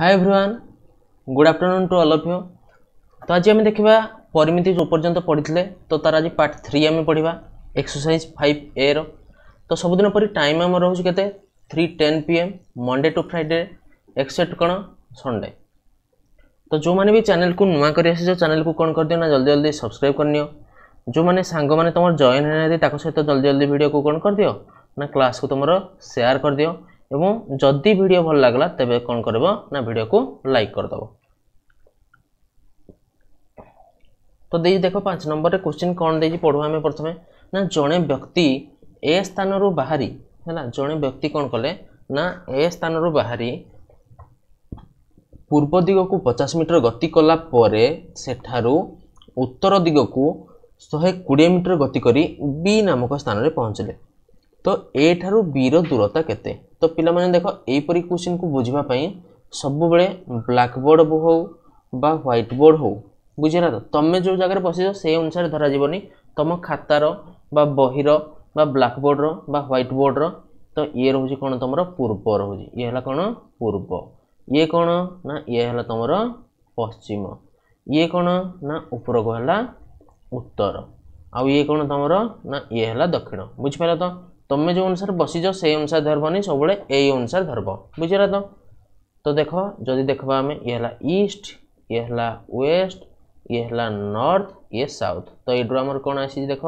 high everyone good afternoon to all of you ତ ଆଜି ଆମେ ଦେଖିବା ପରିମିତି ଯେଉଁ ପର୍ଯ୍ୟନ୍ତ ପଢ଼ିଥିଲେ ତ ତାର ଆଜି ପାର୍ଟ ଥ୍ରୀ ଆମେ ପଢ଼ିବା ଏକ୍ସରସାଇଜ୍ ଫାଇଭ୍ ଏର ତ ସବୁଦିନ ପରି ଟାଇମ୍ ଆମର ରହୁଛି କେତେ three ten P M Monday to Friday except କ'ଣ ସଣ୍ଡେ ତ ଯେଉଁମାନେ ବି ଚ୍ୟାନେଲକୁ ନୂଆ କରି ଆସିଛ ଚ୍ୟାନେଲକୁ କ'ଣ କରିଦିଅ ନା ଜଲ୍ଦି ଜଲ୍ଦି ସବସ୍କ୍ରାଇବ୍ କରିନିଅ ଯେଉଁମାନେ ସାଙ୍ଗମାନେ ତୁମର ଜଏନ୍ ହେଇନାହାନ୍ତି ତାଙ୍କ ସହିତ ଜଲ୍ଦି ଜଲ୍ଦି ଭିଡ଼ିଓକୁ କ'ଣ କରିଦିଅ ନା କ୍ଲାସ୍କୁ ତୁମର ସେୟାର କରିଦିଅ ଏବଂ ଯଦି ଭିଡ଼ିଓ ଭଲ ଲାଗିଲା ତେବେ କ'ଣ କରିବ ନା ଭିଡ଼ିଓକୁ ଲାଇକ୍ କରିଦେବ ତ ଦେଇଛି ଦେଖ ପାଞ୍ଚ ନମ୍ବରରେ କ୍ୱେଶ୍ଚିନ୍ କ'ଣ ଦେଇଛି ପଢ଼ୁ ଆମେ ପ୍ରଥମେ ନା ଜଣେ ବ୍ୟକ୍ତି ଏ ସ୍ଥାନରୁ ବାହାରି ହେଲା ଜଣେ ବ୍ୟକ୍ତି କ'ଣ କଲେ ନା ଏ ସ୍ଥାନରୁ ବାହାରି ପୂର୍ବ ଦିଗକୁ ପଚାଶ ମିଟର ଗତି କଲା ପରେ ସେଠାରୁ ଉତ୍ତର ଦିଗକୁ ଶହେ କୋଡ଼ିଏ ମିଟର ଗତି କରି ବି ନାମକ ସ୍ଥାନରେ ପହଞ୍ଚିଲେ ତ ଏ ଠାରୁ ବିର ଦୂରତା କେତେ ତ ପିଲାମାନେ ଦେଖ ଏହିପରି କୋଶ୍ଚିନ୍କୁ ବୁଝିବା ପାଇଁ ସବୁବେଳେ ବ୍ଲାକ୍ବୋର୍ଡ଼ ହେଉ ବା ହ୍ୱାଇଟ୍ ବୋର୍ଡ଼ ହେଉ ବୁଝିଲା ତ ତମେ ଯେଉଁ ଜାଗାରେ ବସିଛ ସେଇ ଅନୁସାରେ ଧରାଯିବନି ତମ ଖାତାର ବା ବହିର বা ব্লাকবোর্ডর বা হোয়াইট বোর্ডর তো ইয়ে রয়েছে কোণ তোমার পূর্ব রয়েছে ইয়ে হল কোণ পূর্ব ইয়ে কোণ না ইয়ে হল তোমার পশ্চিম ইয়ে কোণ না উপরক হল উত্তর আয়ে কোণ তোমার না ইয়ে হল দক্ষিণ বুঝিপার তো तुम्हें जो अनुसार बसीज से अनुसार धरव नहीं सब अनुसार धरव बुझेगा तो तो देख जदि देखा आम ये ईस्ट ये वेस्ट ये नर्थ ये साउथ तो ये आम कौन आसी देख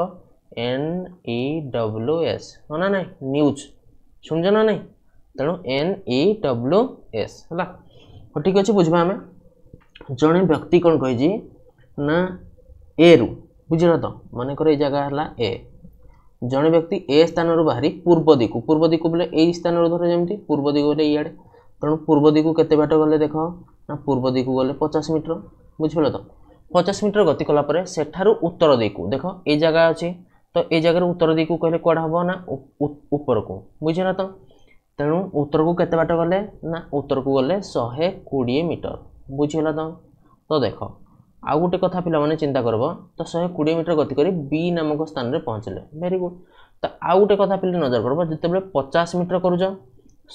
एन इ डब्ल्यू एस हाँ ना न्यूज शुणुच ना ना तेणु एन इ डब्ल्यू एस है ठीक अच्छे बुझा आम जड़े व्यक्ति कौन कही ना ए रु बुझ तो मन कर जगह है ए জনে ব্যক্তি এ স্থানর বাহারি পূর্ব দিকু পূর্ব দিকু বলে এই স্থানর ধর যেমনি পূর্ব দিকু বলে ইয়াড়ে তেমন পূর্ব দিকু কেতে বাট গলে দেখ না পূর্ব দিকু গলে পচাশ মিটর বুঝিপার তো পচাশ মিটর গতি কলাপরে সেঠার উত্তর দিকু দেখ এই জায়গা অছি তো এই জায়গার উত্তর দিকু কহিলে কুয়াড়ে হব না উপরকু বুঝিলা তো তেমন উত্তরকু কেতে বাট গলে না উত্তরকু গলে শহে কোড়িয়ে মিটর বুঝিলা তো তো দেখ ଆଉ ଗୋଟେ କଥା ପିଲାମାନେ ଚିନ୍ତା କରିବ ତ ଶହେ କୋଡ଼ିଏ ମିଟର ଗତି କରି ବି ନାମକ ସ୍ଥାନରେ ପହଞ୍ଚିଲେ ଭେରି ଗୁଡ୍ ତ ଆଉ ଗୋଟେ କଥା ପିଲା ନଜର କରିବ ଯେତେବେଳେ ପଚାଶ ମିଟର କରୁଛ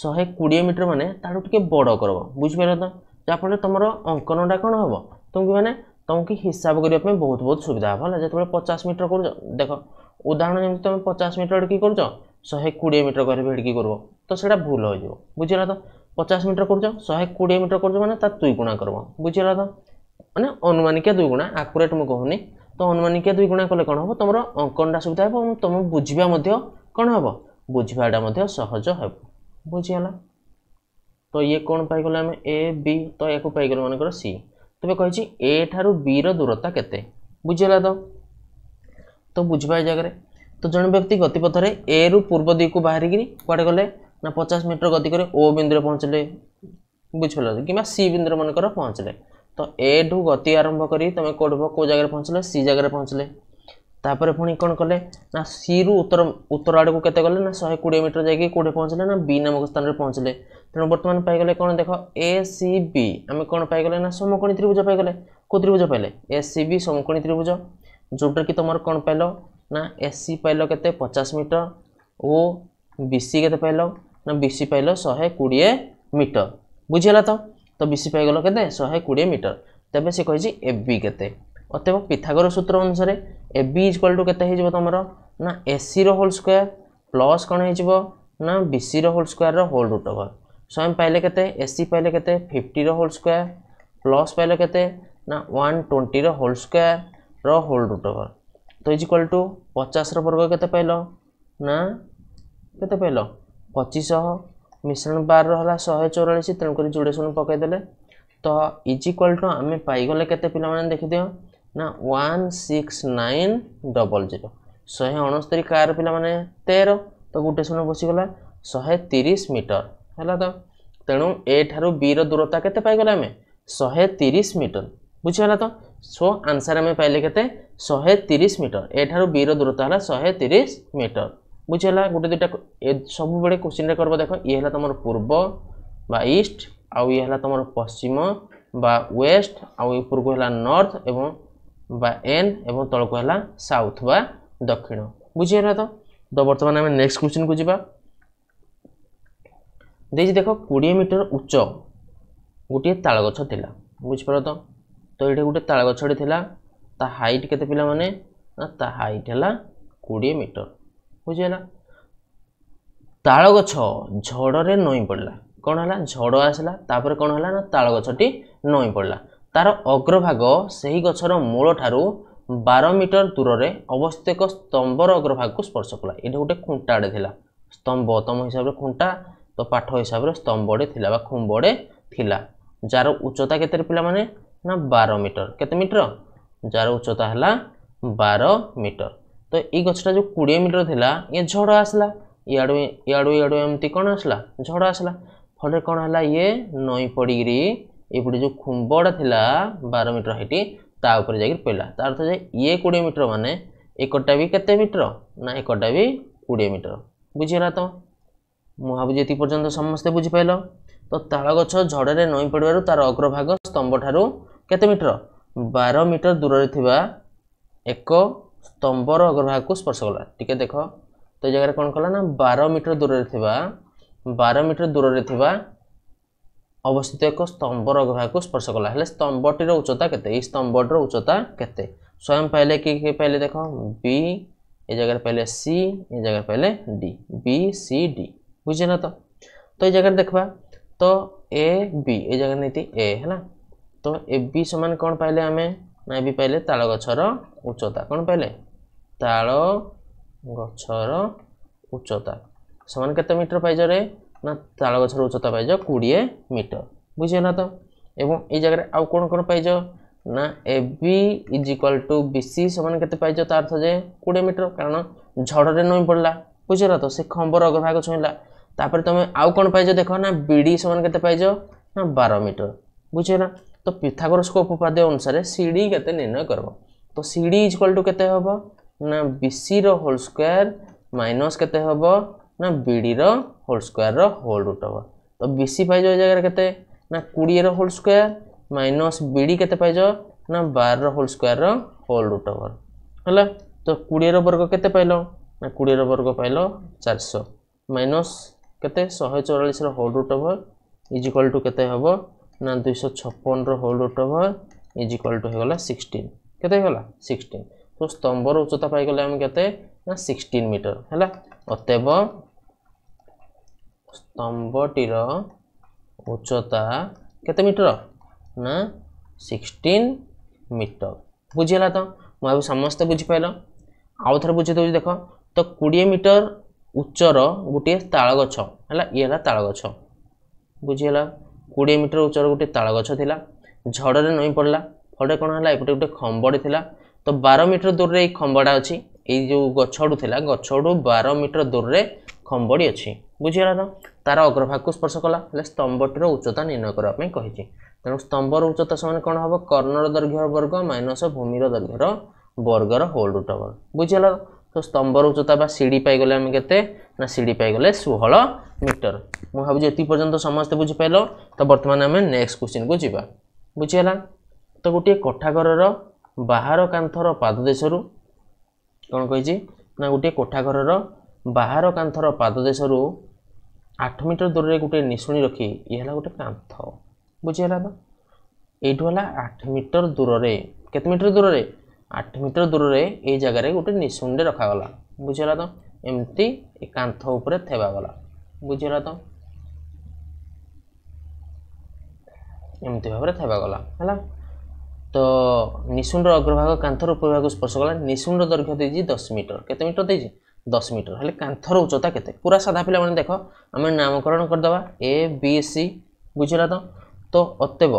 ଶହେ କୋଡ଼ିଏ ମିଟର ମାନେ ତାଠୁ ଟିକେ ବଡ଼ କରିବ ବୁଝିପାରିଲ ତ ଯାହାଫଳରେ ତୁମର ଅଙ୍କନଟା କ'ଣ ହେବ ତୁମକୁ ମାନେ ତୁମକୁ ହିସାବ କରିବା ପାଇଁ ବହୁତ ବହୁତ ସୁବିଧା ହେବ ହେଲା ଯେତେବେଳେ ପଚାଶ ମିଟର କରୁଛ ଦେଖ ଉଦାହରଣ ଯେମିତି ତୁମେ ପଚାଶ ମିଟର ଏଠିକି କରୁଛ ଶହେ କୋଡ଼ିଏ ମିଟର କରିବି ଏଠିକି କରିବ ତ ସେଇଟା ଭୁଲ ହୋଇଯିବ ବୁଝିଲ ତ ପଚାଶ ମିଟର କରୁଛ ଶହେ କୋଡ଼ିଏ ମିଟର କରୁଛ ମାନେ ତା ଦୁଇ ଗୁଣା କରିବ ବୁଝିଲ ତ ମାନେ ଅନୁମାନିକିଆ ଦୁଇ ଗୁଣା ଆକୁରେଟ୍ ମୁଁ କହୁନି ତ ଅନୁମାନିକିଆ ଦୁଇ ଗୁଣା କଲେ କ'ଣ ହେବ ତୁମର ଅଙ୍କନଟା ସୁବିଧା ହେବ ଏବଂ ତୁମ ବୁଝିବା ମଧ୍ୟ କ'ଣ ହେବ ବୁଝିବାଟା ମଧ୍ୟ ସହଜ ହେବ ବୁଝିଗଲା ତ ଇଏ କ'ଣ ପାଇଗଲେ ଆମେ ଏ ବି ତ ୟାକୁ ପାଇଗଲୁ ମନେକର ସି ତେବେ କହିଛି ଏ ଠାରୁ ବିର ଦୂରତା କେତେ ବୁଝିଗଲା ତ ତ ବୁଝିବା ଏ ଜାଗାରେ ତ ଜଣେ ବ୍ୟକ୍ତି ଗତିପଥରେ ଏରୁ ପୂର୍ବ ଦିଗକୁ ବାହାରିକିରି କୁଆଡ଼େ ଗଲେ ନା ପଚାଶ ମିଟର ଗତି କରି ଓ ବିନ୍ଦୁରେ ପହଞ୍ଚିଲେ ବୁଝିପାରିଲ କିମ୍ବା ସି ବିନ୍ଦୁରେ ମନେକର ପହଞ୍ଚିଲେ ତ ଏଠୁ ଗତି ଆରମ୍ଭ କରି ତୁମେ କେଉଁଠି କେଉଁ ଜାଗାରେ ପହଞ୍ଚିଲେ ସି ଜାଗାରେ ପହଞ୍ଚିଲେ ତାପରେ ପୁଣି କ'ଣ କଲେ ନା ସିରୁ ଉତ୍ତର ଉତ୍ତର ଆଡ଼କୁ କେତେ ଗଲେ ନା ଶହେ କୋଡ଼ିଏ ମିଟର ଯାଇକି କେଉଁଠି ପହଞ୍ଚିଲେ ନା ବି ନାମକ ସ୍ଥାନରେ ପହଞ୍ଚିଲେ ତେଣୁ ବର୍ତ୍ତମାନ ପାଇଗଲେ କ'ଣ ଦେଖ ଏ ସି ବି ଆମେ କ'ଣ ପାଇଗଲେ ନା ସମକୋଣୀ ତ୍ରିଭୁଜ ପାଇଗଲେ କେଉଁ ତ୍ରିଭୁଜ ପାଇଲେ ଏ ସି ବି ସମକୋଣୀ ତ୍ରିଭୁଜ ଯେଉଁଟାକି ତୁମର କ'ଣ ପାଇଲ ନା ଏ ସି ପାଇଲ କେତେ ପଚାଶ ମିଟର ଓ ବି ସି କେତେ ପାଇଲ ନା ବି ସି ପାଇଲ ଶହେ କୋଡ଼ିଏ ମିଟର ବୁଝିଗଲା ତ ତ ବି ସି ପାଇଗଲ କେତେ ଶହେ କୋଡ଼ିଏ ମିଟର ତେବେ ସେ କହିଛି ଏଫ୍ ବି କେତେ ଅତଏବ ପିଥାଗୋର ସୂତ୍ର ଅନୁସାରେ F B is equal to କେତେ ହେଇଯିବ ତୁମର ନା ଏସିର ହୋଲ୍ ସ୍କୋୟାର ପ୍ଲସ୍ କ'ଣ ହେଇଯିବ ନା ବି ସିର ହୋଲ୍ ସ୍କୋୟାରର ହୋଲ୍ ରୁଟ୍ ଓଭର୍ ସ୍ୱୟଂ ପାଇଲେ କେତେ ଏସି ପାଇଲେ କେତେ ଫିଫ୍ଟିର ହୋଲ୍ ସ୍କୋୟାର ପ୍ଲସ୍ ପାଇଲେ କେତେ ନା ୱାନ୍ ଟ୍ୱେଣ୍ଟିର ହୋଲ୍ ସ୍କୋୟାରର ହୋଲ୍ ରୁଟ୍ ଓଭର୍ ତ ଇଜ୍ ଇକ୍ୱାଲ୍ ଟୁ ପଚାଶର ବର୍ଗ କେତେ ପାଇଲ ନା କେତେ ପାଇଲ ପଚିଶହ ମିଶ୍ରଣ ବାର ହେଲା ଶହେ ଚଉରାଳିଶ ତେଣୁକରି ଯୋଡ଼େ ଶୂନ ପକାଇଦେଲେ ତ ଇଜ୍ ଇକ୍ୱାଲ୍ ଟୁ ଆମେ ପାଇଗଲେ କେତେ ପିଲାମାନେ ଦେଖିଦିଅ ନା one six nine double zero ଶହେ ଅଣସ୍ତରୀ କାର ପିଲାମାନେ ତେର ତ ଗୋଟେ ଶୂନ ବସିଗଲା ଶହେ ତିରିଶ ମିଟର ହେଲା ତ ତେଣୁ ଏଠାରୁ ବିର ଦୂରତା କେତେ ପାଇଗଲେ ଆମେ ଶହେ ତିରିଶ ମିଟର ବୁଝିଗଲା ତ ସୋ ଆନ୍ସର୍ ଆମେ ପାଇଲେ କେତେ ଶହେ ତିରିଶ ମିଟର ଏଠାରୁ ବିର ଦୂରତା ହେଲା ଶହେ ତିରିଶ ମିଟର ବୁଝିହେଲା ଗୋଟେ ଦୁଇଟା ସବୁବେଳେ କୋଶ୍ଚିନ୍ରେ କରିବ ଦେଖ ଇଏ ହେଲା ତୁମର ପୂର୍ବ বা ଇଷ୍ଟ ଆଉ ଇଏ ହେଲା ତୁମର ପଶ୍ଚିମ বা ୱେଷ୍ଟ ଆଉ ଉପରକୁ ହେଲା ନର୍ଥ ଏବଂ বা ଏନ୍ ଏବଂ ତଳକୁ ହେଲା ସାଉଥ ବା ଦକ୍ଷିଣ ବୁଝିହେଲା ତ ତ ବର୍ତ୍ତମାନ ଆମେ ନେକ୍ସଟ କୋଶ୍ଚିନ୍କୁ ଯିବା ଦେଇଛି ଦେଖ କୋଡ଼ିଏ ମିଟର ଉଚ୍ଚ ଗୋଟିଏ ତାଳ ଗଛ ଥିଲା ବୁଝିପାର ତ ତ ଏଇଠି ଗୋଟେ ତାଳ ଗଛଟି ଥିଲା ତା ହାଇଟ୍ କେତେ ପିଲାମାନେ ନା ତା ହାଇଟ୍ ହେଲା କୋଡ଼ିଏ ମିଟର ବୁଝିହେଲା ତାଳ ଗଛ ଝଡ଼ରେ ନଇଁ ପଡ଼ିଲା କ'ଣ ହେଲା ଝଡ଼ ଆସିଲା ତାପରେ କ'ଣ ହେଲା ନା ତାଳ ଗଛଟି ନଇଁ ପଡ଼ିଲା ତାର ଅଗ୍ରଭାଗ ସେହି ଗଛର ମୂଳଠାରୁ ବାର ମିଟର ଦୂରରେ ଅବସ୍ଥିତ ଏକ ସ୍ତମ୍ଭର ଅଗ୍ରଭାଗକୁ ସ୍ପର୍ଶ କଲା ଏଇଟା ଗୋଟେ ଖୁଣ୍ଟାଟେ ଥିଲା ସ୍ତମ୍ଭ ତମ ହିସାବରେ ଖୁଣ୍ଟା ତ ପାଠ ହିସାବରେ ସ୍ତମ୍ଭଟେ ଥିଲା ବା ଖୁମ୍ବଟେ ଥିଲା ଯାହାର ଉଚ୍ଚତା କେତେ ପିଲାମାନେ ନା ବାର ମିଟର କେତେ ମିଟର ଯାହାର ଉଚ୍ଚତା ହେଲା ବାର ମିଟର ତ ଏଇ ଗଛଟା ଯେଉଁ କୋଡ଼ିଏ ମିଟର ଥିଲା ଇଏ ଝଡ଼ ଆସିଲା ଇଆଡ଼ୁ ଇଆଡ଼ୁ ଇଆଡ଼ୁ ଏମିତି କ'ଣ ଆସିଲା ଝଡ଼ ଆସିଲା ଫଳରେ କ'ଣ ହେଲା ଇଏ ନଈ ପଡ଼ିକିରି ଏପଟେ ଯେଉଁ ଖୁମ୍ବଟା ଥିଲା ବାର ମିଟର ହେଇଟି ତା ଉପରେ ଯାଇକି ପଡ଼ିଲା ତା ଅର୍ଥ ଯେ ଇଏ କୋଡ଼ିଏ ମିଟର ମାନେ ଏକଟା ବି କେତେ ମିଟର ନା ଏକଟା ବି କୋଡ଼ିଏ ମିଟର ବୁଝିଗଲା ତ ମୁଁ ଭାବୁଛି ଏତିକି ପର୍ଯ୍ୟନ୍ତ ସମସ୍ତେ ବୁଝିପାରିଲ ତ ତାଳ ଗଛ ଝଡ଼ରେ ନଈ ପଡ଼ିବାରୁ ତା'ର ଅଗ୍ରଭାଗ ସ୍ତମ୍ଭଠାରୁ କେତେ ମିଟର ବାର ମିଟର ଦୂରରେ ଥିବା ଏକ ସ୍ତମ୍ବର ଅଗ୍ରଭାଗକୁ ସ୍ପର୍ଶ କଲା ଟିକେ ଦେଖ ତ ଏ ଜାଗାରେ କ'ଣ କଲା ନା ବାର ମିଟର ଦୂରରେ ଥିବା ବାର ମିଟର ଦୂରରେ ଥିବା ଅବସ୍ଥିତ ଏକ ସ୍ତମ୍ବର ଅଗ୍ରଭାଗକୁ ସ୍ପର୍ଶ କଲା ହେଲେ ସ୍ତମ୍ବଟିର ଉଚ୍ଚତା କେତେ ଏଇ ସ୍ତମ୍ବଟିର ଉଚ୍ଚତା କେତେ ସ୍ୱୟଂ ପାଇଲେ କି କିଏ ପାଇଲେ ଦେଖ ବି ଏ ଜାଗାରେ ପାଇଲେ ସି ଏ ଜାଗାରେ ପାଇଲେ ଡି ବି ସି ଡି ବୁଝିଲେ ନା ତ ତ ଏ ଜାଗାରେ ଦେଖିବା ତ ଏ ବି ଏ ଜାଗାରେ ନେଇତି ଏ ହେଲା ତ ଏ ବି ସମାନ କ'ଣ ପାଇଲେ ଆମେ ନା ବି ପାଇଲେ ତାଳ ଗଛର ଉଚ୍ଚତା କ'ଣ ପାଇଲେ ତାଳ ଗଛର ଉଚ୍ଚତା ସେମାନେ କେତେ ମିଟର ପାଇଜରେ ନା ତାଳ ଗଛର ଉଚ୍ଚତା ପାଇଜ କୋଡ଼ିଏ ମିଟର ବୁଝିହେଲା ତ ଏବଂ ଏଇ ଜାଗାରେ ଆଉ କ'ଣ କ'ଣ ପାଇଜ ନା A B is equal to B C ସେମାନେ କେତେ ପାଇଛ ତା ଅର୍ଥ ଯେ କୋଡ଼ିଏ ମିଟର କାରଣ ଝଡ଼ରେ ନଇଁ ପଡ଼ିଲା ବୁଝିହେଲା ତ ସେ ଖମ୍ବର ଅଗ୍ରଭାଗ ଛୁଇଁଲା ତାପରେ ତୁମେ ଆଉ କ'ଣ ପାଇଛ ଦେଖ ନା ବିଡ଼ି ସେମାନେ କେତେ ପାଇଛ ନା ବାର ମିଟର ନା তো ପିଥାଗୋରସ୍କ উপপাদ্য অনুসারে সিডি কেতে নির্ণয় করব তো সিডি ইজ ইকুয়াল টু কেতে হব না বিসি র হোল স্কোয়ার মাইনস কেতে হব না বিডি র হোল স্কোয়ার র হোল রুট হব তো বিসি পাইজ এই জায়গায় কেতে না কোড়িয়ে র হোল স্কোয়ার মাইনস বিডি কেতে পাইজ না বার র হোল স্কোয়ার র হোল রুট হব হল তো কোড়িয়ে র বর্গ কেতে পাইল না কোড়িয়ে র বর্গ পাইল চারশো মাইনস কেতে শহে চৌরাশ র হোল রুট হব ইজ ইকুয়াল টু কেতে হব ना दुई छपन whole root of is equal to होगा सिक्सटन के सिक्सटन तो स्तंभर उच्चता पाई आम के सिक्सटन मीटर है अतएव स्तंभटीर उच्चता केत मीटर ना सिक्सटन मीटर बुझेगा तो मुझे समस्त बुझीपाल आउ थ बुझे दूसरी देख तो कोड़े मीटर उच्चर गोटे तालगछ है ये तालगछ बुझेगा କୋଡ଼ିଏ ମିଟର ଉଚ୍ଚର ଗୋଟିଏ ତାଳ ଗଛ ଥିଲା ଝଡ଼ରେ ନଇଁ ପଡ଼ିଲା ଫଳରେ କ'ଣ ହେଲା ଏପଟେ ଗୋଟେ ଖମ୍ବଡ଼ ଥିଲା ତ ବାର ମିଟର ଦୂରରେ ଏଇ ଖମ୍ବଡ଼ା ଅଛି ଏଇ ଯେଉଁ ଗଛଠୁ ଥିଲା ଗଛଠୁ ବାର ମିଟର ଦୂରରେ ଖମ୍ବଡ଼ି ଅଛି ବୁଝିଗଲା ତ ତାର ଅଗ୍ରଭାଗକୁ ସ୍ପର୍ଶ କଲା ହେଲେ ସ୍ତମ୍ଭଟିର ଉଚ୍ଚତା ନିର୍ଣ୍ଣୟ କରିବା ପାଇଁ କହିଛି ତେଣୁ ସ୍ତମ୍ଭର ଉଚ୍ଚତା ସେମାନେ କ'ଣ ହେବ କର୍ଣ୍ଣର ଦୈର୍ଘ୍ୟର ବର୍ଗ ମାଇନସ୍ ଭୂମିର ଦୈର୍ଘ୍ୟର ବର୍ଗର ହୋଲ୍ ରୁଟ୍ ଅଫ୍ ବୁଝିଗଲା ତ ସ୍ତମ୍ଭର ଉଚ୍ଚତା ବା ସିଡ଼ି ପାଇଗଲେ ଆମେ କେତେ ନା ସିଡ଼ି ପାଇଗଲେ ଷୋହଳ मीटर मुझे एति पर्यंत समस्त बुझिपारे तो बर्तमान आम नेक्स्ट क्वेश्चन को जी बुझीगला तो गोटे कोठाघर बाहर कांथर पादेश कौन कही ना गोटे कोठाघर बाहर कांथर पादेश आठ मीटर दूर में गोटे निशुणी रखी ये गोटे कांथ बुझीगला यू है आठ मीटर दूर से कत मीटर दूर से आठ मीटर दूर से ये जगह गोटे निशुणी रखाला बुझीगला तो एमती कांथ उपरे थेबा गला ગુજરાતમાં ଏମିତି ଭାବରେ ଥାଇବା ଗଲା ହେଲା ତ ନିଶୁଣ୍ଡର ଅଗ୍ରଭାଗ କାନ୍ଥର ଉପରିଭାଗକୁ ସ୍ପର୍ଶ କଲା ନିଶୁଣ୍ଡର ଦୈର୍ଘ୍ୟ ଦେଇଛି ଦଶ ମିଟର କେତେ ମିଟର ଦେଇଛି ଦଶ ମିଟର ହେଲେ କାନ୍ଥର ଉଚ୍ଚତା କେତେ ପୁରା ସାଧା ପିଲାମାନେ ଦେଖ ଆମେ ନାମକରଣ କରିଦେବା ଏ ବି ସି ବୁଝିଲା ତ ତ ଅତେବ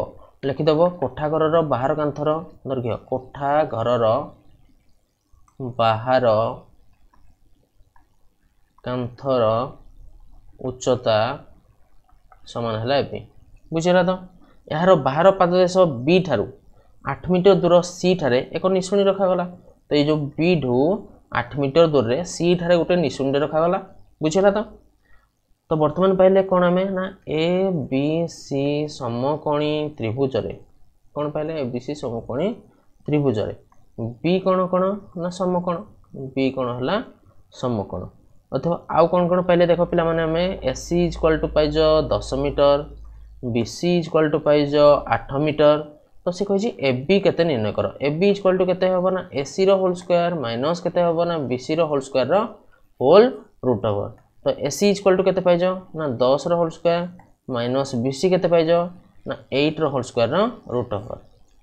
ଲେଖିଦେବ କୋଠାଘରର ବାହାର କାନ୍ଥର ଦୈର୍ଘ୍ୟ କୋଠାଘରର ବାହାର କାନ୍ଥର ଉଚ୍ଚତା ସମାନ ହେଲା ଏବେ ବୁଝିଗଲା ତ ଏହାର ବାହାର ପାଦଦେଶ ବି ଠାରୁ ଆଠ ମିଟର ଦୂର ସି ଠାରେ ଏକ ନିଶୁଣୀ ରଖାଗଲା ତ ଏଇ ଯେଉଁ ବି ଠୁ ଆଠ ମିଟର ଦୂରରେ ସି ଠାରେ ଗୋଟେ ନିଶୁଣୀଟେ ରଖାଗଲା ବୁଝିଗଲା ତ ତ ବର୍ତ୍ତମାନ ପାଇଲେ କ'ଣ ଆମେ ନା ଏ ବି ସି ସମକୋଣୀ ତ୍ରିଭୁଜରେ କ'ଣ ପାଇଲେ ଏ ବି ସି ସମକୋଣୀ ତ୍ରିଭୁଜରେ ବି କ'ଣ କ'ଣ ନା ସମକୋଣ ବି କ'ଣ ହେଲା ସମକୋଣ अथवा आउ कौन कौन पहले देख पे आम S C is equal to पाइज दस metre B C is equal to पाइज आठ मीटर तो सी कही एबी के निर्णय कर एबी इज क्वाल टू के हम ना एसी रोल स्क्वयर माइनस के हम whole square whole root over तो एसी इज क्वाल टू के पाइज ना दस रोल स्क्वयर माइनस बीसी के पाइज ना eight whole square root over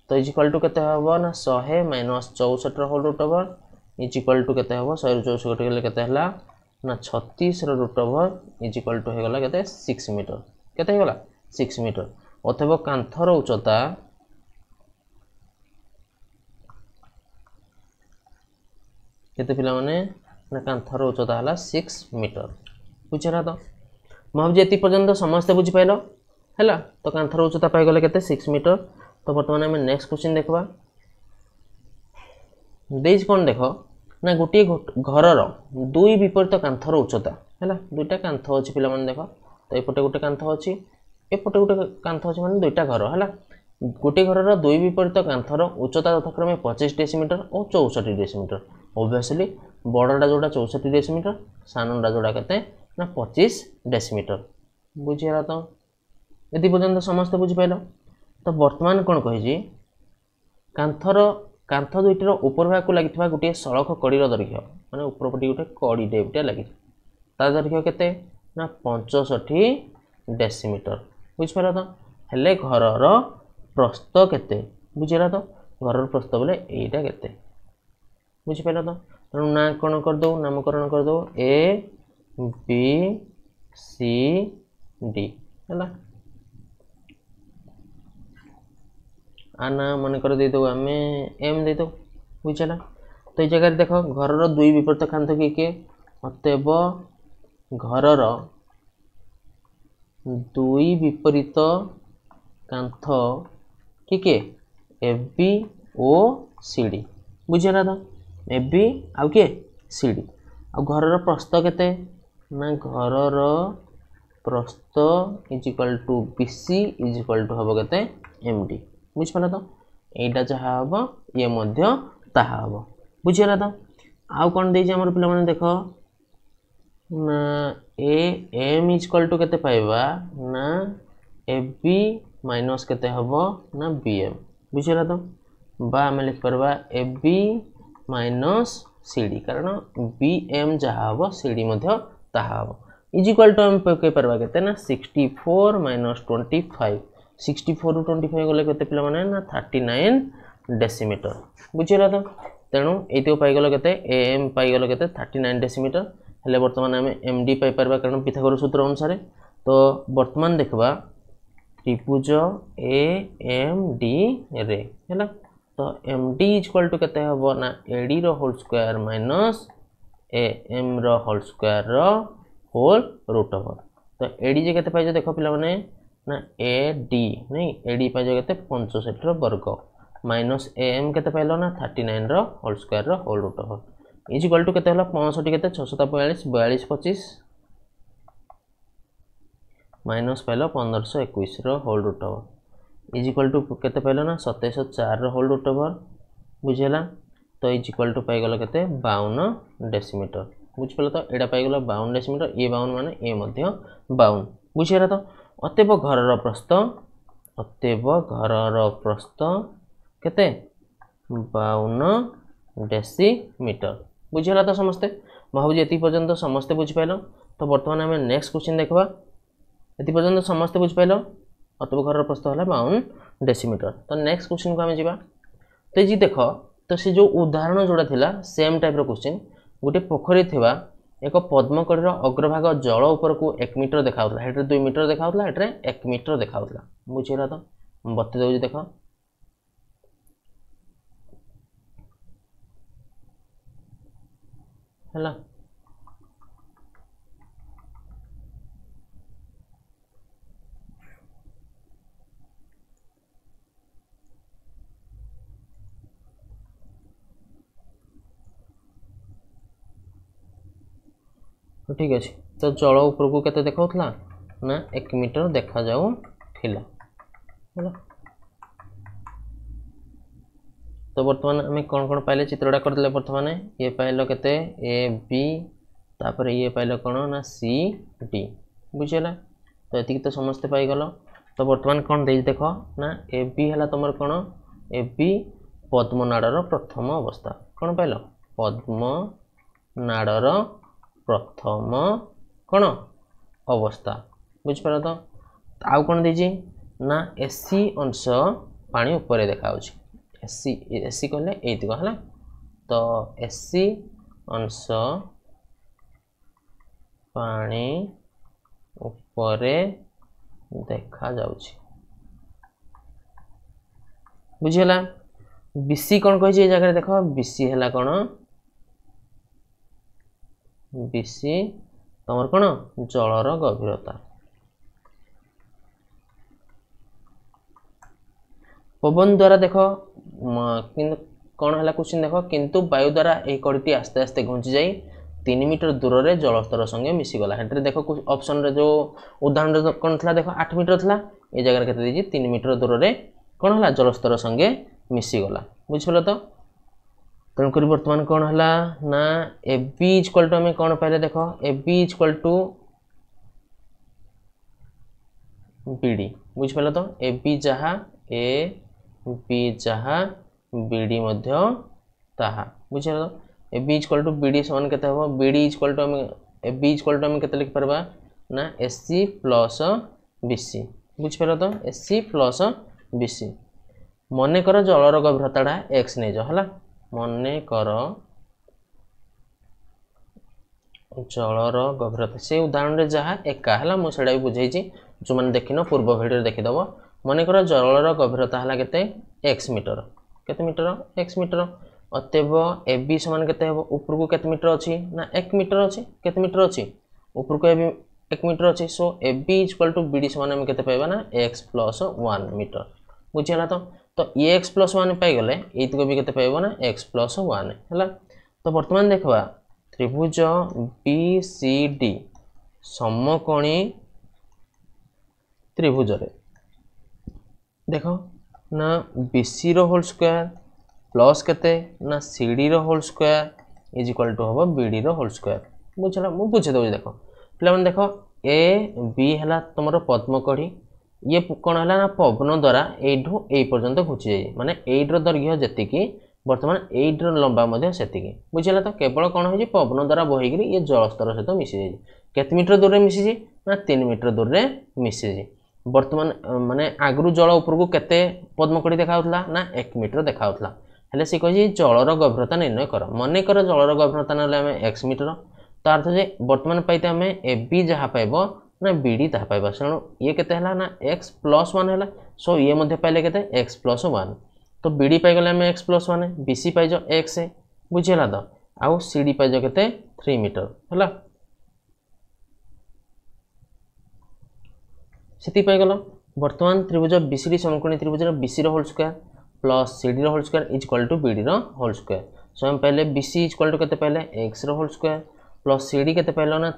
तो इज इक्वाल टू के हम ना शहे माइनस चौसठ whole root over is equal to के शहे चौसठ के ना छत्तीस root over is equal to होगा के सिक्स मीटर के सिक्स मीटर अथब कांथर उच्चता केते पाने कांथर उच्चता है सिक्स मीटर बुझेगा तो मुझे ये पर्यटन समस्ते बुझीपाल है तो कांथर उच्चता पाईगले के सिक्स मीटर तो बर्तमान आम नेक्स्ट क्वेश्चन देखा देख कौन देख ନା ଗୋଟିଏ ଘରର ଦୁଇ ବିପରୀତ କାନ୍ଥର ଉଚ୍ଚତା ହେଲା ଦୁଇଟା କାନ୍ଥ ଅଛି ପିଲାମାନେ ଦେଖ ତ ଏପଟେ ଗୋଟେ କାନ୍ଥ ଅଛି ଏପଟେ ଗୋଟେ କାନ୍ଥ ଅଛି ମାନେ ଦୁଇଟା ଘର ହେଲା ଗୋଟିଏ ଘରର ଦୁଇ ବିପରୀତ କାନ୍ଥର ଉଚ୍ଚତା ଯଥାକ୍ରମେ ପଚିଶ ଡେସିମିଟର ଓ ଚଉଷଠି ଡେସିମିଟର ଓଭିୟସଲି ବଡ଼ଟା ଯେଉଁଟା ଚଉଷଠି ଡେସିମିଟର ସାନଟା ଯେଉଁଟା କେତେ ନା ପଚିଶ ଡେସିମିଟର ବୁଝିଗଲା ତ ଏଠି ପର୍ଯ୍ୟନ୍ତ ସମସ୍ତେ ବୁଝିପାରିଲ ତ ବର୍ତ୍ତମାନ କ'ଣ କହିଛି କାନ୍ଥର କାନ୍ଥ ଦୁଇଟିର ଉପର ଭାଗକୁ ଲାଗିଥିବା ଗୋଟିଏ ସଳଖ କଡ଼ିର ଦୈର୍ଘ୍ୟ ମାନେ ଉପର ପଟେ ଗୋଟେ କଡ଼ି ଡେବ୍ଟା ଲାଗିଛି ତା ଦୈର୍ଘ୍ୟ କେତେ ନା ପଞ୍ଚଷଠି ଡେସିମିଟର ବୁଝିପାରିଲ ତ ହେଲେ ଘରର ପ୍ରସ୍ତ କେତେ ବୁଝିଲା ତ ଘରର ପ୍ରସ୍ତ ବୋଲେ ଏଇଟା କେତେ ବୁଝିପାରିଲ ତ ତେଣୁ ନାଁ କ'ଣ କରିଦେଉ ନାମକରଣ କରିଦେଉ ଏ ବି ସି ଡି ହେଲା আনা মনেকর ଦେଇଦେବୁ ଆମେ ଏମ୍ ଦେଇଦେବୁ ବୁଝିଲା ତ ଏଇ ଜାଗାରେ ଦେଖ ଘରର ଦୁଇ ବିପରୀତ ଖାନ୍ତ କିଏ କିଏ ଅତଏବ ଘରର ଦୁଇ ବିପରୀତ କାନ୍ଥ କିଏ କିଏ ଏଫ୍ ବି ଓ ସି ଡି ବୁଝିହେଲା ତ ଏଫ୍ ବି ଆଉ କିଏ ସି ଡି ଆଉ ଘରର ପ୍ରସ୍ତ କେତେ ନା ଘରର প্রস্থ is equal to BC is equal to হব কেতে এমডি बुझा तो यहाँ जहाँ हम ये हम बुझेगा तो आउ कौन दे पाने देख ना ए एम इजक्वाल टू के पाइबा ना ए बी माइनस के बी एम बुझेगा तो बामे लिख पार्बा A B minus C D कारण बी एम जहाँ हम सी डी हम इज्क्वाल टू आम पकड़ पार्बा के sixty four minus twenty five sixty ଫୋର୍ରୁ ଟ୍ୱେଣ୍ଟି ଫାଇଭ୍ ଗଲେ କେତେ ପିଲାମାନେ ନା ଥାର୍ଟି ନାଇନ୍ ଡେସିମିଟର ବୁଝିଗଲା ତ ତେଣୁ ଏଇତିକ ପାଇଗଲ କେତେ ଏ ଏମ୍ ପାଇଗଲ କେତେ ଥାର୍ଟି ନାଇନ୍ ଡେସିମିଟର ହେଲେ ବର୍ତ୍ତମାନ ଆମେ ଏମ୍ ଡି ପାଇପାରିବା କାରଣ ପିଥାଗୋର ସୂତ୍ର ଅନୁସାରେ ତ ବର୍ତ୍ତମାନ ଦେଖିବା ত্রিভুজ এ এম ডি রে হ্যাঁ তো এম ডি ইজকুয়াল টু কেতে হব না এডি র whole square minus A M র হোল স্কোয়ার র হোল রুট ওভার তো এডি যে কেতে পাইছে দেখো পিলা মানে ନା ଏ ଡି ନାଇଁ ଏ ଡି ପାଇଛ କେତେ ପଞ୍ଚଷଠିର ବର୍ଗ ମାଇନସ୍ ଏ ଏମ୍ କେତେ ପାଇଲ ନା ଥାର୍ଟି ନାଇନ୍ର ହୋଲ୍ ସ୍କୋୟାର୍ର whole root whole is equal to କେତେ ହେଲା ପଞ୍ଚଷଠି କେତେ ଛଅଶହ ବୟାଳିଶ ବୟାଳିଶ ପଚିଶ ମାଇନସ୍ ପାଇଲ ପନ୍ଦରଶହ ଏକୋଇଶର ହୋଲ୍ ରୁଟ୍ ହବର୍ ଇଜ୍ ଇକ୍ୱାଲ୍ ଟୁ କେତେ ପାଇଲ ନା ସତେଇଶହ ଚାରିର ହୋଲ୍ ରୁଟ୍ ହବର୍ ବୁଝିହେଲା ତ ଇଜ୍ ଇକ୍ୱାଲ୍ ଟୁ ପାଇଗଲ କେତେ ବାଉନ ଡେସିମିଟର ବୁଝିପାରିଲ ତ ଏଇଟା ପାଇଗଲ ବାଉନ ଡେସିମିଟର ଏ ବାଉନ ମାନେ ଏ ମଧ୍ୟ ବାଉନ ବୁଝିହେଲା ତ অତେব ঘরর প্রস্ত অতেব ঘরর প্রস্ত কেতে বাউন ডেসিমিটর বুঝিগলা তো সমস্তে ভাবুছি এত পর্যন্ত সমস্তে বুঝিপাইল তো বর্তমানে আমি নেক্সট কোশ্চিন দেখবা এত পর্যন্ত সমস্তে বুঝিপাইল অতেব ঘরর প্রস্ত হল বাউন ডেসিমিটর তো নেক্সট কোশ্চিনকু আমি যা তো জি দেখ তো সে যে উদাহরণ যেটা লা সেম টাইপর কোশ্চিন গোটে পোখরী থাকা ଏକ ପଦ୍ମକଡ଼ିର ଅଗ୍ରଭାଗ ଜଳ ଉପରକୁ ଏକ ମିଟର ଦେଖାହଉଥିଲା ଏଠାରେ ଦୁଇ ମିଟର ଦେଖାହଉଥିଲା ଏଠାରେ ଏକ ମିଟର ଦେଖାହଉଥିଲା ବୁଝିଗଲା ତ ବତୀ ଦେଉଛି ଦେଖ ହେଲା ঠিক ଅଛି ତ ଜଳ ଉପରକୁ କେତେ ଦେଖାଉଥିଲା ନା ଏକ ମିଟର ଦେଖାଯାଉଥିଲା ହେଲା ତ ବର୍ତ୍ତମାନ ଆମେ କ'ଣ କ'ଣ ପାଇଲେ ଚିତ୍ରଟା କରିଦେଲେ ବର୍ତ୍ତମାନ ଇଏ ପାଇଲ କେତେ ଏ ବି ତାପରେ ଇଏ ପାଇଲ କ'ଣ ନା ସି ଡି ବୁଝିହେଲା ତ ଏତିକି ତ ସମସ୍ତେ ପାଇଗଲ ତ ବର୍ତ୍ତମାନ କ'ଣ ଦେଇଛି ଦେଖ ନା ଏ ବି ହେଲା ତୁମର କ'ଣ ଏ ବି ପଦ୍ମନାଡ଼ର ପ୍ରଥମ ଅବସ୍ଥା କ'ଣ ପାଇଲ ପଦ୍ମନାଡ଼ର প্রথম কোণ অবস্থা বুঝিপার তো আউ কোণ দিয়েছি না এসি অংশ পানি উপরে দেখাহচ্ছে এসি এসি কলে এইটুক হ্যাঁ তো এসি অংশ পানি উপরে দেখা যাচ্ছে বুঝিলা বিসি কোণ কইছে এই জায়গায় দেখ বিসি হেলা কোণ বেশি তোমার কোন জলর গভীরতা পবন দ্বারা দেখ কোণ হল কোশ্চিন দেখ কিন্তু বায়ু দ্বারা এই কড়িটি আস্তে আস্তে ঘুঞ্চি যাই তিন মিটার দূরের জলস্তর সঙ্গে মিশিগলা সেটার দেখ রে যে উদাহরণ কোণ লা দেখ আট মিটর লা এই জায়গায় কেতে দিয়েছি তিন মিটর দূরের কোণ হল জলস্তর সঙ্গে মিশিগলা বুঝিপার তো तेणुक बर्तमान कौन है ना ए बी इक्वाल टू आम कौन पाइले देख A B equal to BD बुझिपाल तो ए बी जहाँ ए बी जहाँ तो A B equal to BD सामान के बीडी इक्वाल टू आम ए बी इक्वाल टू आम के लिखिपर ना S C plus B C BC বুঝিপার তো এসি প্লস বিসি মনে কর জলর গভীরতাটা এক্স নেই है ମନେ କର ଜଳର ଗଭୀରତା ସେ ଉଦାହରଣରେ ଯାହା ଏକା ହେଲା ମୁଁ ସେଇଟା ବି ବୁଝେଇଛି ଯେଉଁମାନେ ଦେଖିନ ପୂର୍ବ ଭିଡ଼ିଓରେ ଦେଖିଦେବ ମନେକର ଜଳର ଗଭୀରତା ହେଲା କେତେ ଏକ୍ସ ମିଟର କେତେ ମିଟର ଏକ୍ସ ମିଟର ଅତେବ ଏ ବି ସମାନ କେତେ ହେବ ଉପରକୁ କେତେ ମିଟର ଅଛି ନା ଏକ ମିଟର ଅଛି କେତେ ମିଟର ଅଛି ଉପରକୁ ଏ ବି ଏକ ମିଟର ଅଛି so A B equal to B D ସମାନ ଆମେ କେତେ ପାଇବା ନା ଏକ୍ସ ପ୍ଲସ୍ ୱାନ୍ ମିଟର ବୁଝିହେଲା ତ তো ই এক্স প্লস ওয়ান পাইগলে এইটুকু বি কেতে পাইব না এক্স প্লস ওয়ান হল তো বর্তমান দেখবা ত্রিভুজ বি সি ডি সমকোণী ত্রিভুজরে দেখ না বিসি রোল স্কোয়ার প্লস কেতে না CD whole square is equal to হব বিডি রোল স্কোয়ার বুঝলা মু বুঝে দেবি দেখ পিলা দেখ এ বি হল তোমার পদ্মকড়ি ইয়ে କ'ଣ ହେଲା ନା ପବନ ଦ୍ୱାରା ଏଇଠୁ ଏଇ ପର୍ଯ୍ୟନ୍ତ ଘୁଞ୍ଚିଯାଇଛି ମାନେ ଏଇଟିର ଦୈର୍ଘ୍ୟ ଯେତିକି ବର୍ତ୍ତମାନ ଏଇଟିର ଲମ୍ବା ମଧ୍ୟ ସେତିକି ବୁଝିଲା ତ କେବଳ କ'ଣ ହେଇଛି ପବନ ଦ୍ୱାରା ବହିକିରି ଇଏ ଜଳସ୍ତର ସହିତ ମିଶିଯାଇଛି କେତେ ମିଟର ଦୂରରେ ମିଶିଛି ନା ତିନି ମିଟର ଦୂରରେ ମିଶିଛି ବର୍ତ୍ତମାନ ମାନେ ଆଗରୁ ଜଳ ଉପରକୁ କେତେ ପଦ୍ମକଡ଼ି ଦେଖାଯାଉଥିଲା ନା ଏକ ମିଟର ଦେଖାଯାଉଥିଲା ହେଲେ ସେ କହିଛି ଜଳର ଗଭୀରତା ନିର୍ଣ୍ଣୟ କର ମନେକର ଜଳର ଗଭୀରତା ନେଲେ ଆମେ ଏକ୍ସ ମିଟର ତା ଅର୍ଥ ଯେ ବର୍ତ୍ତମାନ ପାଇତେ ଆମେ ଏ ବି ଯାହା ପାଇବ ना बीडी ता तेणु ये केलाना एक्स प्लस वन सो ये पाइले के एक्स प्लस वन तो बीडी पाइले आम एक्स प्लस वाने बी पाइज एक्स बुझेगा तो आउ सी पाइज के थ्री मीटर है से बर्तमान त्रिभुज बी सी समकोणी त्रिभुज B C whole square plus C D whole square is equal to BD whole square so आम पाइले बी इज इक्वाल टू के x whole square plus C D के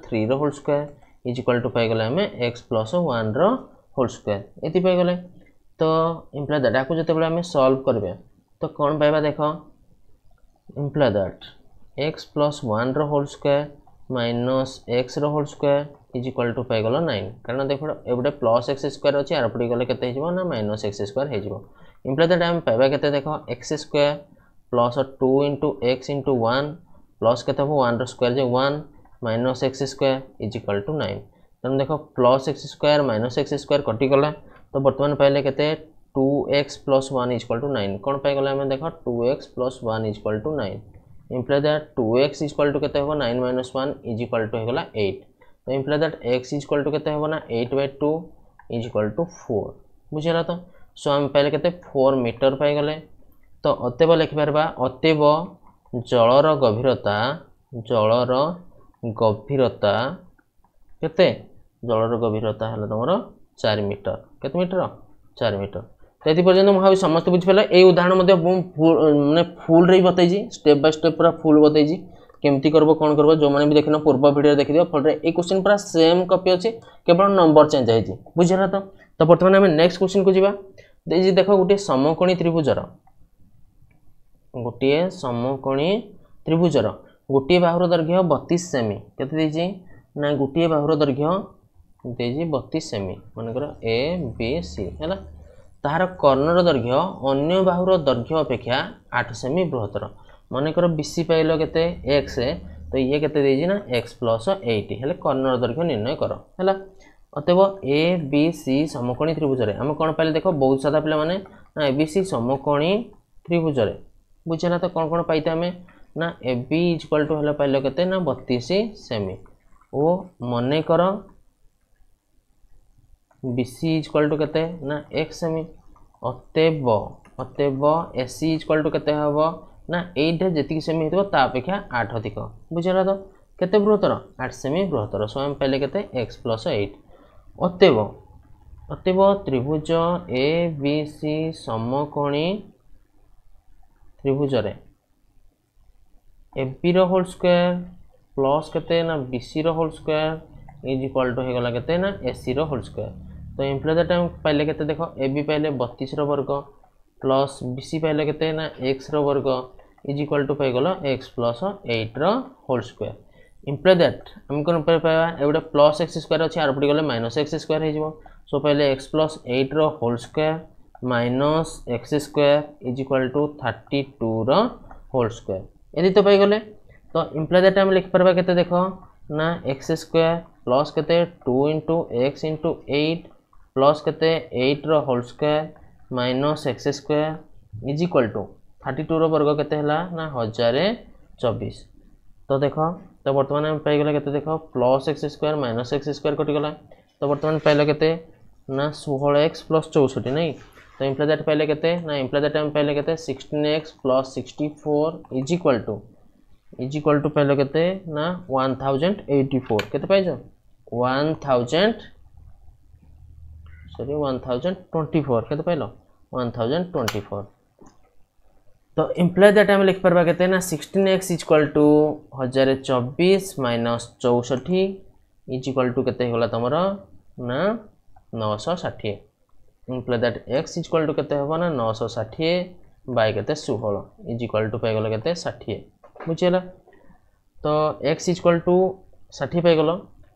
three whole square is equal to पाई आम x plus one whole square ये पाइले तो imply that आपको जितेबाला आम सल्व करवा तो कौन पाइबा देख imply that x plus one whole square minus x whole square is equal to पाई नाइन कारण देख गोटे प्लस एक्स स्क्वयर अच्छे आरपटे गले के ना माइनस एक्स स्क्वयर हो इम्प्लाय दैट आम पाइबा के देख x square plus two into x into one plus के वन जो जे one minus x square is equal to nine तेनाली देख plus x square minus x square कटिगला तो बर्तमान पाइले के two x plus one is to nine कौन पाइल आम देख two x plus one is equal to nine imply that two x is equal to के nine minus one is equal to होगा एट तो imply that x is to के ना eight by two is to four बुझेगा तो so आम पाइले के फोर मीटर पाइगले तो अतव लिखिपर अतव जलर गभीरता जलर ଗଭୀରତା କେତେ ଜଳର ଗଭୀରତା ହେଲା ତୁମର ଚାରି ମିଟର କେତେ ମିଟର ଚାରି ମିଟର ତ ଏଥି ପର୍ଯ୍ୟନ୍ତ ମୁଁ ଭାବି ସମସ୍ତେ ବୁଝିପାରିଲେ ଏଇ ଉଦାହରଣ ମଧ୍ୟ ମୁଁ ମାନେ ଫୁଲ୍ରେ ବି ବତେଇଛି ଷ୍ଟେପ୍ ବାଇ ଷ୍ଟେପ୍ ପୁରା ଫୁଲ୍ ବତେଇଛି କେମିତି କରିବ କ'ଣ କରିବ ଯେଉଁମାନେ ବି ଦେଖିନ ପୂର୍ବ ଭିଡ଼ିଓରେ ଦେଖିଦିଅ ଫଳରେ ଏଇ କୋଶ୍ଚିନ୍ ପୁରା ସେମ୍ କପି ଅଛି କେବଳ ନମ୍ବର ଚେଞ୍ଜ ହେଇଛି ବୁଝିହେଲା ତ ତ ବର୍ତ୍ତମାନ ଆମେ ନେକ୍ସଟ କୋଶ୍ଚିନ୍କୁ ଯିବା ଦେଖ ଗୋଟିଏ ସମକୋଣୀ ତ୍ରିଭୁଜର ଗୋଟିଏ ସମକୋଣୀ ତ୍ରିଭୁଜର ଗୋଟିଏ ବାହୁର ଦୈର୍ଘ୍ୟ ବତିଶ ସେମି କେତେ ଦେଇଛି ନା ଗୋଟିଏ ବାହୁର ଦୈର୍ଘ୍ୟ ଦେଇଛି ବତିଶ ସେମି ମନେକର ଏ ବି ସି ହେଲା ତାହାର କର୍ଣ୍ଣର ଦୈର୍ଘ୍ୟ ଅନ୍ୟ ବାହୁର ଦୈର୍ଘ୍ୟ ଅପେକ୍ଷା ଆଠ ସେମି ବୃହତ୍ତର ମନେକର ବି ସି ପାଇଲ କେତେ ଏକ୍ସ ତ ଇଏ କେତେ ଦେଇଛି ନା ଏକ୍ସ ପ୍ଲସ୍ ଏଇଟ୍ ହେଲେ କର୍ଣ୍ଣର ଦୈର୍ଘ୍ୟ ନିର୍ଣ୍ଣୟ କର ହେଲା অতএব এ বি সি সমকোণী ত্রিভুজরে আমি কোণ পাইলে দেখো বহুত সাদা পিলা মানে না এ বি সি সমকোণী ত্রিভুজরে বুঝে না তো কোণ কোণ পাইতে আমি ना ए इज्कवाल टू हेला पाइल के बतीस सेमी ओ मनेकर इज्कवाल टू के एक्स सेमी अतेब अतेब एसी इज्कवाल टू के ना ये जीक सेमी होता अपेक्षा आठ अधिक बुझेगा तो के बृहतर आठ सेमी बृहतर स्वयं पाइले के एक्स प्लस एट अतेब अतेब त्रिभुज ए बी सी समकोणी त्रिभुज F B whole square plus के B C whole square is equal to होगा के एसी रोल स्क्वायर तो इम्प्लाइज टाइम पाइले के देख ए बी पाइले बतीस रर्ग प्लस बी सी पाइले के एक्स वर्ग इज इक्वाल टू पाइल x plus eight whole square implies that आम कौन पाया एगोटे प्लस एक्स स्क्वायर अच्छे आरपटी गले माइनस एक्स स्क्वायर हो सो पाइले x plus eight whole square minus x square is equal to thirty two whole square यदि तो पाईगले तो इम्प्लाय दैट आम लिखिपर के देख ना एक्स स्क्वयर प्लस के two into x into eight plus के एट्र whole square minus x square is equal to thirty टूर वर्ग के हजार चबीश तो देख तो बर्तमान पाईगले के देख plus x square minus x square कटिगला तो बर्तमान पाइल के षोह एक्स प्लस चौष्टि नहीं तो इम्प्लॉय दैट पहले कहते हैं ना इम्प्लॉय दैट हम पहले कहते हैं sixteen x plus sixty four is equal to is equal to पहले कहते हैं ना वन थाउजेंड एटी फोर कहते पाइज one thousand sorry one thousand twenty four कहते पाइल वन थाउजेंड ट्वेंटी फोर तो इम्प्लॉय दैट आम लिखिपर कहते हैं ना सिक्सटीन एक्स इक्वल टू हजार चौबीस माइनस चौसठ इज इक्वल टू के तुम ना नौश षाठी imply that x is equal to के नौशाठी बाय के षोहल इज इक्वाल टू पाइल के बुझेगा तो एक्स इज्कवाल टू षाठी पाइल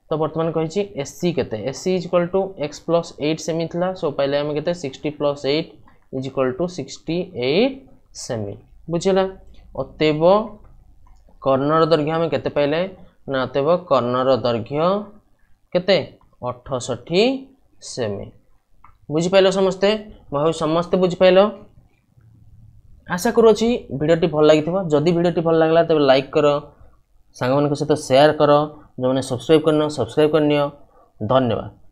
तो बर्तमान कही एस सी के S C is equal to x plus eight semi थी सो पाइले आम के sixty plus eight is equal to sixty eight semi बुझेगा अतव कर्णर दर्घ्य आम के पाइले ना अतव कर्णर दैर्घ्य के अठष्टी सेमी বুঝিপাইল সমস্তে ভাবি সমস্তে বুঝিপাইল আশা করুছি ভিডিওটি ভাল লাগিথিব যদি ভিডিওটি ভাল লাগলা তবে লাইক কর সাংমানক সহ সেয়ার কর যে সবসক্রাইব করে নিও সবসক্রাইব করে নিও ধন্যবাদ